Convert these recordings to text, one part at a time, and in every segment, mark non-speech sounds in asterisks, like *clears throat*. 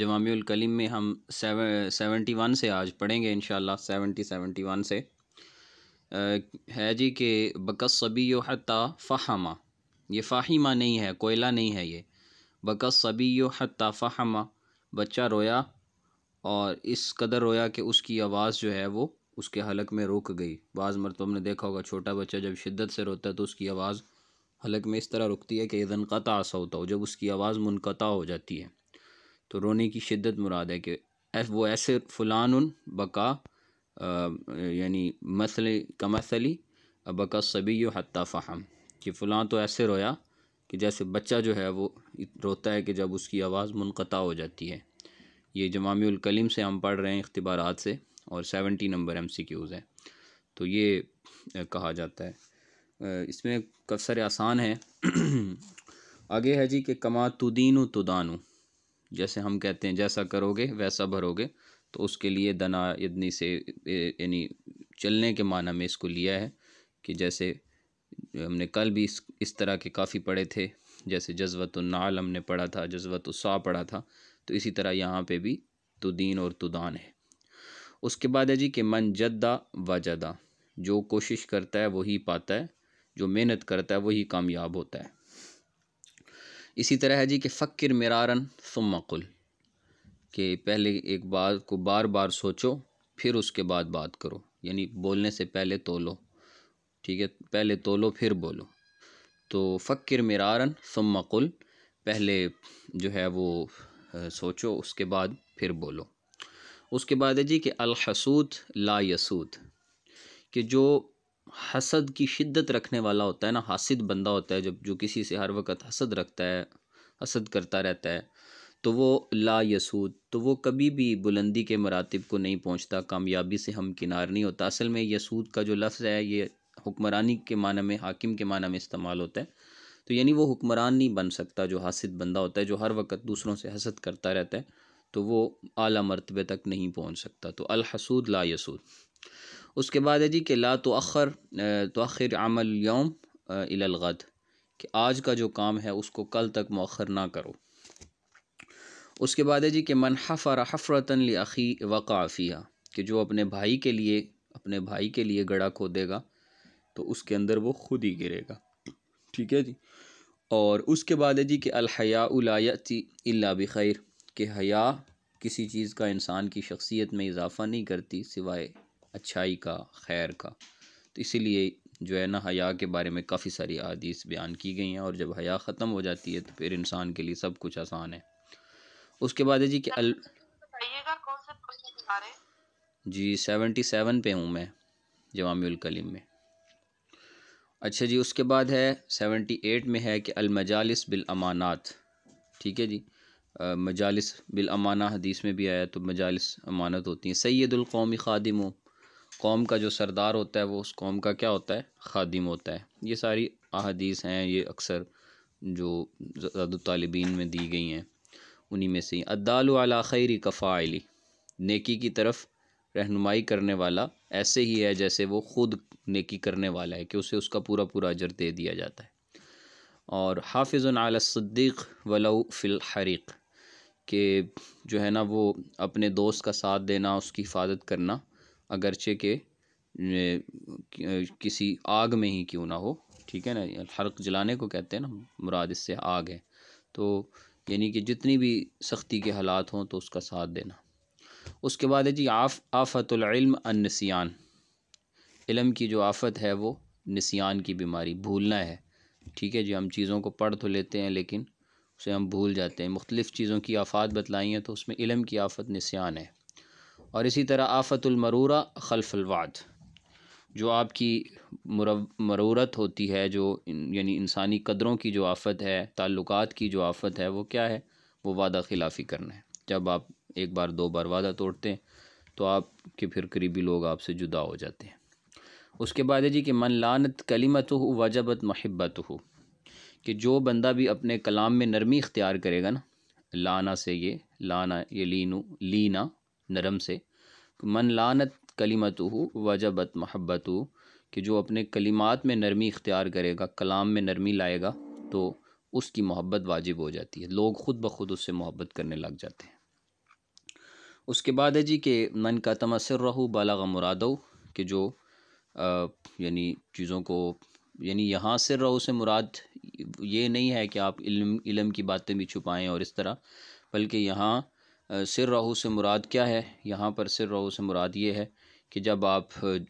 जवामिल कलीम में हम seventy one से आज पढ़ेंगे इन सेवेंटी सेवेंटी वन से आ, है जी कि बकस सभी फ़ाहमा ये फ़ाहिमा नहीं है कोयला नहीं है ये बकस सभी फ़ाहमा बच्चा रोया और इस कदर रोया कि उसकी आवाज़ जो है वो उसके हलक में रुक गई बाज़ मरतब ने देखा होगा छोटा बच्चा जब शिद्दत से रोता है तो उसकी आवाज़ हलक में इस तरह रुकती है कि इधन कता आसा होता हो जब उसकी आवाज़ मुनकता हो जाती है तो रोने की शिद्दत मुराद है कि वो ऐसे फ़लान बका यानी मसले कमसली बका सभी हत्ता फ़हम कि फ़लाँ तो ऐसे रोया कि जैसे बच्चा जो है वो रोता है कि जब उसकी आवाज़ मुनक़ा हो जाती है ये जमामकलीम से हम पढ़ रहे हैं अख्तबारात से और seventy number M C Qs है तो ये कहा जाता है इसमें कसर आसान है *clears throat* आगे है जी कि कमा तुदीन तुदानु जैसे हम कहते हैं जैसा करोगे वैसा भरोगे तो उसके लिए दना इतनी से यानी चलने के माना में इसको लिया है कि जैसे हमने कल भी इस इस तरह के काफ़ी पढ़े थे जैसे जज्वत नाल हमने पढ़ा था जज्वत सा पढ़ा था तो इसी तरह यहाँ पे भी तुदीन तो और तुदान तो है उसके बाद है जी कि मन जद्दा वजदा जो कोशिश करता है वही पाता है जो मेहनत करता है वही कामयाब होता है इसी तरह है जी कि फ़क्र मरारन सुमकुल कि पहले एक बात को बार बार सोचो फिर उसके बाद बात करो यानी बोलने से पहले तोलो ठीक है पहले तोलो फिर बोलो तो फ़क्र मरारन सुमकुल पहले जो है वो सोचो उसके बाद फिर बोलो उसके बाद है जी कि अलसूद ला यसूद कि जो हसद की शिद्दत रखने वाला होता है ना हासिद बंदा होता है जब जो किसी से हर वक्त हसद रखता है हसद करता रहता है तो वो ला यसूद तो वो कभी भी बुलंदी के मरातब को नहीं पहुंचता कामयाबी से हम किनार नहीं होता असल में यसूद का जो लफ्ज़ है ये हुक्मरानी के माना में हाकिम के माना में इस्तेमाल होता है तो यानी वो हुक्मरान नहीं बन सकता जो हासिद बंदा होता है जो हर वक्त दूसरों से हसद करता रहता है तो वो अली मरतबे तक नहीं पहुँच सकता तो अलहसूद ला यसूद उसके बाद है जी कि ला तो अखर तो आखिर अमल योम इलगद कि आज का जो काम है उसको कल तक मौखर ना करो उसके बाद है जी कि मन हफ़र हफ़रतन अखी वक़ाफ़िया कि जो अपने भाई के लिए अपने भाई के लिए गड़ा खोदेगा तो उसके अंदर वो खुद ही गिरेगा ठीक है जी और उसके बाद है जी कि अलहया उलायती अल्ला बख़ैर कि हया किसी चीज़ का इंसान की शख्सियत में इजाफ़ा नहीं करती सिवाय अच्छाई का खैर का तो इसीलिए जो है ना हया के बारे में काफ़ी सारी अदीस बयान की गई हैं और जब हया ख़त्म हो जाती है तो फिर इंसान के लिए सब कुछ आसान है उसके बाद है जी कि अल जी सेवेंटी सेवन पे हूँ मैं जवामुल कलीम में अच्छा जी उसके बाद है सेवेंटी एट में है कि अलमजालस बिलमानात ठीक है जी मजालस बिलमाना हदीस में भी आया तो मजालस अमानत होती हैं कौमी खादिम कौम का जो सरदार होता है वो उस कौम का क्या होता है खादिम होता है ये सारी अहदीस हैं ये अक्सर जो ज़दालबान में दी गई हैं उन्हीं में से अद्दाल अला खैरी कफ़ाइली नेकी की तरफ रहनुमाई करने वाला ऐसे ही है जैसे वो ख़ुद नेकी करने वाला है कि उसे उसका पूरा पूरा अजर दे दिया जाता है और हाफिज़ अलसद्दीक़ वलऊ फिल हरीक के जो है ना वो अपने दोस्त का साथ देना उसकी हिफाजत करना अगरचे के किसी आग में ही क्यों ना हो ठीक है ना हरक जलाने को कहते हैं ना मुराद इससे आग है तो यानी कि जितनी भी सख्ती के हालात हों तो उसका साथ देना उसके बाद है जी आफ आफतलम नसियान इलम की जो आफत है वो नसीान की बीमारी भूलना है ठीक है जी हम चीज़ों को पढ़ तो लेते हैं लेकिन उसे हम भूल जाते हैं मुख्तलिफ़ चीज़ों की आफात बतलाई हैं तो उसमें इलम की आफत नसीान है और इसी तरह आफ़तुलमरूरा खलफलवाद जो आपकी मरूरत होती है जो यानी इंसानी कदरों की जो आफ़त है ताल्लुक़ की जो आफ़त है वो क्या है वो वादा ख़िलाफ़ी करना है जब आप एक बार दो बार वादा तोड़ते हैं तो आपके फिर करीबी लोग आपसे जुदा हो जाते हैं उसके बाद है जी कि मन लानत कलीमत हो वजबत महब्बत हो कि जो बंदा भी अपने कलाम में नरमी इख्तियार करेगा ना लाना से ये लाना ये लीनू लीना नरम से मन लानत कलीमत वजबत महब्बत कि जो अपने कलिमात में नरमी इख्तियार करेगा कलाम में नरमी लाएगा तो उसकी मोहब्बत वाजिब हो जाती है लोग ख़ुद ब खुद उससे मोहब्बत करने लग जाते हैं उसके बाद है जी कि मन का तमसर रहो बालागा मुरादो कि जो यानी चीज़ों को यानी यहाँ सिर रहो से मुराद ये नहीं है कि आप इल्म इल्म की बातें भी छुपाएं और इस तरह बल्कि यहाँ सिर रहू से मुराद क्या है यहाँ पर सिर रहू से मुराद ये है कि जब आप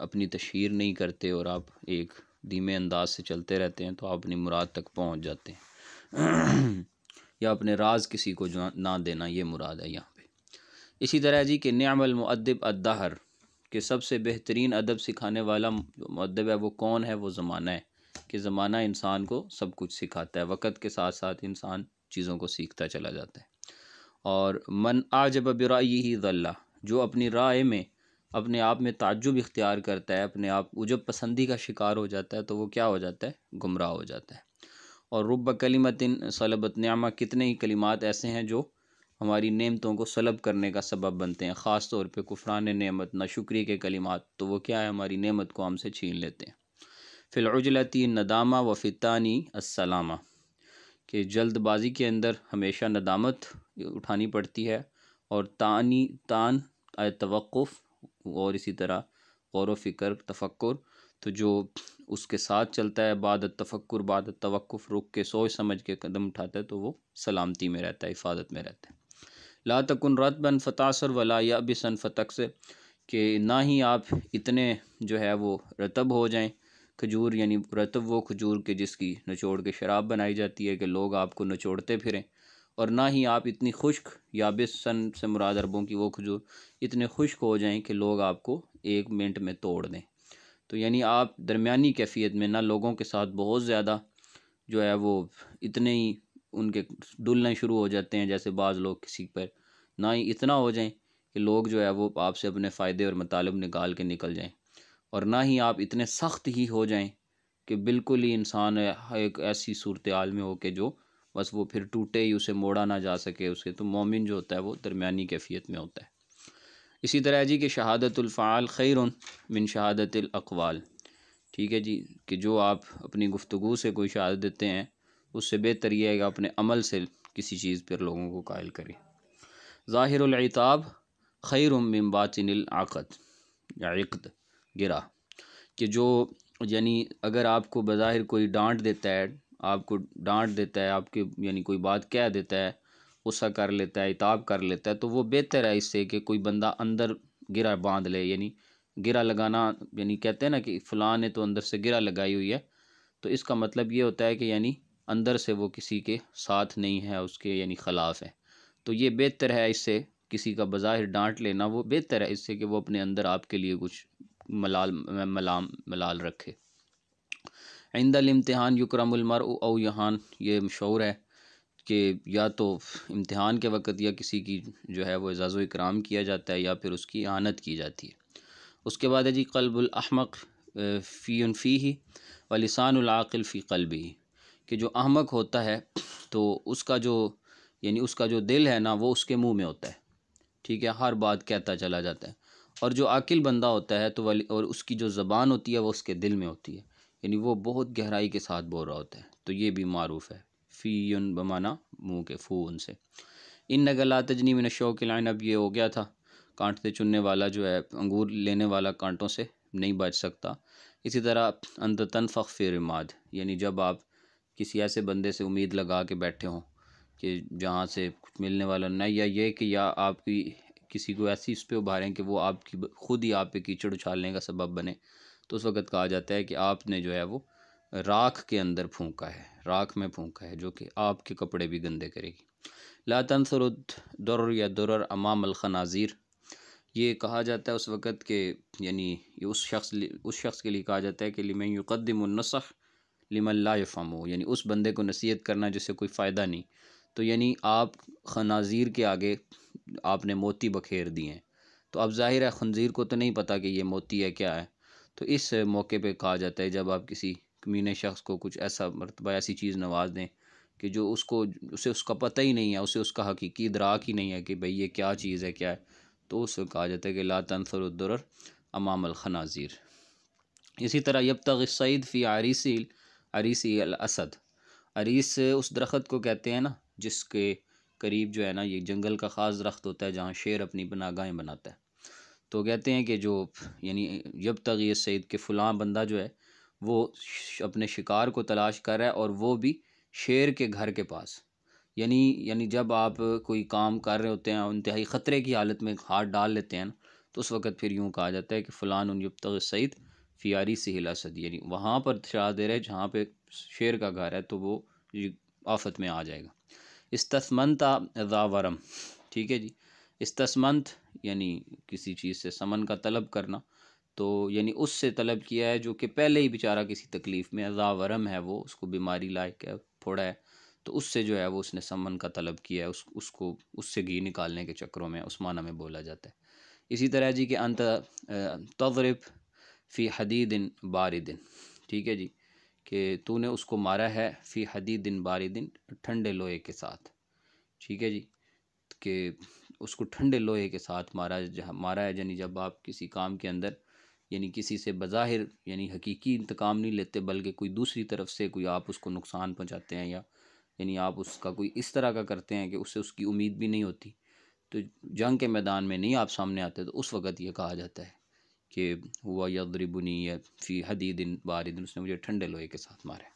अपनी तशहर नहीं करते और आप एक धीमे अंदाज से चलते रहते हैं तो आप अपनी मुराद तक पहुँच जाते हैं *clears throat* या अपने राज किसी को ना देना ये मुराद है यहाँ पे इसी तरह जी कि न्यामलमदब अदहर के सबसे बेहतरीन अदब सिखाने वाला अदब है वो कौन है वो ज़माना है कि ज़माना इंसान को सब कुछ सिखाता है वक़्त के साथ साथ इंसान चीज़ों को सीखता चला जाता है और मन आज बराई ही दल्ला जो अपनी राय में अपने आप में ताजुब इख्तियार करता है अपने आप उजब पसंदी का शिकार हो जाता है तो वो क्या हो जाता है गुमराह हो जाता है और रुब कलीमत इन सलबत नामा कितने ही कलिमात ऐसे हैं जो हमारी नेमतों को सलब करने का सबब बनते हैं ख़ास तौर पर कुफरान नेमत नाशुक्री के कलिमात तो वो क्या है हमारी नमत को हमसे छीन लेते हैं फ़िलजलती नदामा व फ़ितानी असलामा कि जल्दबाजी के अंदर हमेशा नदामत उठानी पड़ती है और तानी तान तवक़ुफ़ और इसी तरह गौर फ़िक्र तफक्र तो जो उसके साथ चलता है बाद तफक्र बाद तवक़ुफ़ रुक के सोच समझ के कदम उठाता है तो वो सलामती में रहता है हिफाजत में रहता है ला तकन बन फ़तासर वला या बिसन फ़तक से कि ना ही आप इतने जो है वो रतब हो जाएँ खजूर यानी रतब वो खजूर के जिसकी नचोड़ के शराब बनाई जाती है कि लोग आपको नचोड़ते फिरें और ना ही आप इतनी खुश्क याबिस सन से मुराद अरबों की वो खजूर इतने खुश्क हो जाएं कि लोग आपको एक मिनट में तोड़ दें तो यानी आप दरमियानी कैफियत में ना लोगों के साथ बहुत ज़्यादा जो है वो इतने ही उनके डुलने शुरू हो जाते हैं जैसे बाज़ लोग किसी पर ना ही इतना हो जाएँ कि लोग जो है वो आपसे अपने फ़ायदे और मतालब निकाल के निकल जाएँ और ना ही आप इतने सख्त ही हो जाएं कि बिल्कुल ही इंसान एक ऐसी सूरत हाल में हो के जो बस वो फिर टूटे ही उसे मोड़ा ना जा सके उसके तो मोमिन जो होता है वो दरमियानी कैफियत में होता है इसी तरह जी कि शहादतफ़ाल खैर मिन शहादतवाल ठीक है जी कि जो आप अपनी गुफ्तु से कोई शहादत देते हैं उससे बेहतर यह है कि अपने अमल से किसी चीज़ पर लोगों को कायल करें ज़ाहिरताब खैर मिन बातिनआक़द या इकद गिरा कि जो यानी अगर आपको बाहिर कोई डांट देता है आपको डांट देता है आपके यानी कोई बात कह देता है गुस्सा कर लेता है इताब कर लेता है तो वो बेहतर है इससे कि कोई बंदा अंदर गिरा बांध ले यानी गिरा लगाना यानी कहते हैं ना कि फ़लाँ ने तो अंदर से गिरा लगाई हुई है तो इसका मतलब ये होता है कि यानी अंदर से वो किसी के साथ नहीं है उसके यानी ख़िलाफ़ है तो ये बेहतर है इससे किसी का बज़ाहिर डांट लेना वो बेहतर है इससे कि वो अपने अंदर आपके लिए कुछ मलाल मलाम मलाल रखे आइंदा इम्तहान युक्रमर ओ यहान ये मशहूर है कि या तो इम्तहान के वक़्त या किसी की जो है वो एजाज़ इकराम किया जाता है या फिर उसकी आनत की जाती है उसके बाद है जी कल्बुलहमक फ़ी ही व लसानलाक़िल फ़ी ही कि जो अहमक होता है तो उसका जो यानी उसका जो दिल है ना वो उसके मुँह में होता है ठीक है हर बात कहता चला जाता है और जो आकिल बंदा होता है तो वाली और उसकी जो ज़बान होती है वो उसके दिल में होती है यानी वो बहुत गहराई के साथ बोल रहा होता है तो ये भी मरूफ है फी उन बमाना मुँह के फू उन से इन नगला तजनी में के लाइन अब ये हो गया था कांटते चुनने वाला जो है अंगूर लेने वाला कांटों से नहीं बच सकता इसी तरह अंदतन फ़िर माद यानी जब आप किसी ऐसे बंदे से उम्मीद लगा के बैठे हों कि जहाँ से कुछ मिलने वाला नहीं या ये कि या आपकी किसी को ऐसी इस पर उभारें कि वो आपकी खुद ही आप पे कीचड़ उछालने का सबब बने तो उस वक़्त कहा जाता है कि आपने जो है वो राख के अंदर फूंका है राख में फूंका है जो कि आपके कपड़े भी गंदे करेगी ला दुर या दुरर अमाम अलखनाजीर ये कहा जाता है उस वक़्त के यानी ये उस शख्स उस शख्स के लिए कहा जाता है कि लिम युक़दमनसख लिमल्ला फ़ामो यानी उस बंदे को नसीहत करना जिससे कोई फ़ायदा नहीं तो यानी आप खनाजीर के आगे आपने मोती बखेर दिए तो अब ज़ाहिर है खनजीर को तो नहीं पता कि ये मोती है क्या है तो इस मौके पे कहा जाता है जब आप किसी कमीने शख्स को कुछ ऐसा मरतबा ऐसी चीज़ नवाज दें कि जो उसको उसे उसका पता ही नहीं है उसे उसका हकीकी इदराक ही नहीं है कि भाई ये क्या चीज़ है क्या है तो उसको कहा जाता है कि ला तनसरदर अमाम खनाजीर इसी तरह यब तक सईद फ़ी आरीसी आरिसी असद अरीस उस दरख्त को कहते हैं ना जिसके करीब जो है ना ये जंगल का ख़ास दरख्त होता है जहाँ शेर अपनी पनागाहें बनाता है तो कहते हैं कि जो यानी जब तक ये सईद के फलां बंदा जो है वो अपने शिकार को तलाश कर रहा है और वो भी शेर के घर के पास यानी यानी जब आप कोई काम कर रहे होते हैं इंतहाई ख़तरे की हालत में हाथ डाल लेते हैं ना तो उस वक़्त फिर यूँ कहा जाता है कि फ़लान उन युब तक सईद फ़ियारी से हिला सद यानी वहाँ पर इशारा दे रहे जहाँ पर शेर का घर है तो वो आफत में आ जाएगा इस्तस्मंत ज़ावरम ठीक है जी इस्तमंत यानी किसी चीज़ से समन का तलब करना तो यानी उससे तलब किया है जो कि पहले ही बेचारा किसी तकलीफ़ में ज़ावरम है वो उसको बीमारी लायक है फोड़ा है तो उससे जो है वो उसने समन का तलब किया है उस उसको उससे घी निकालने के चक्रों में उस माना में बोला जाता है इसी तरह जी के अंत तजरब फ़ी हदीदिन बारिदिन ठीक है जी कि तूने उसको मारा है फ़ी हदी दिन बारी दिन ठंडे लोहे के साथ ठीक है जी कि उसको ठंडे लोहे के साथ मारा जहाँ मारा है यानी जब आप किसी काम के अंदर यानी किसी से बज़ाहिर यानी हकीकी इंतकाम नहीं लेते बल्कि कोई दूसरी तरफ से कोई आप उसको नुकसान पहुँचाते हैं या यानी आप उसका कोई इस तरह का करते हैं कि उससे उसकी उम्मीद भी नहीं होती तो जंग के मैदान में नहीं आप सामने आते तो उस वक़्त ये कहा जाता है कि हुआ यदरिबुनी फ़ी हदीदिन वारिदिन उसने मुझे ठंडे लोहे के साथ मारा